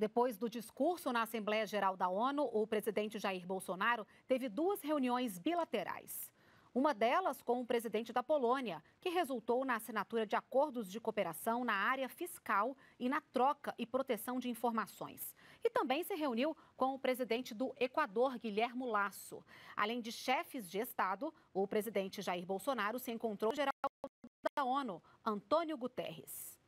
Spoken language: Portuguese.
Depois do discurso na Assembleia Geral da ONU, o presidente Jair Bolsonaro teve duas reuniões bilaterais. Uma delas com o presidente da Polônia, que resultou na assinatura de acordos de cooperação na área fiscal e na troca e proteção de informações. E também se reuniu com o presidente do Equador, Guilherme Lasso. Além de chefes de Estado, o presidente Jair Bolsonaro se encontrou com o geral da ONU, Antônio Guterres.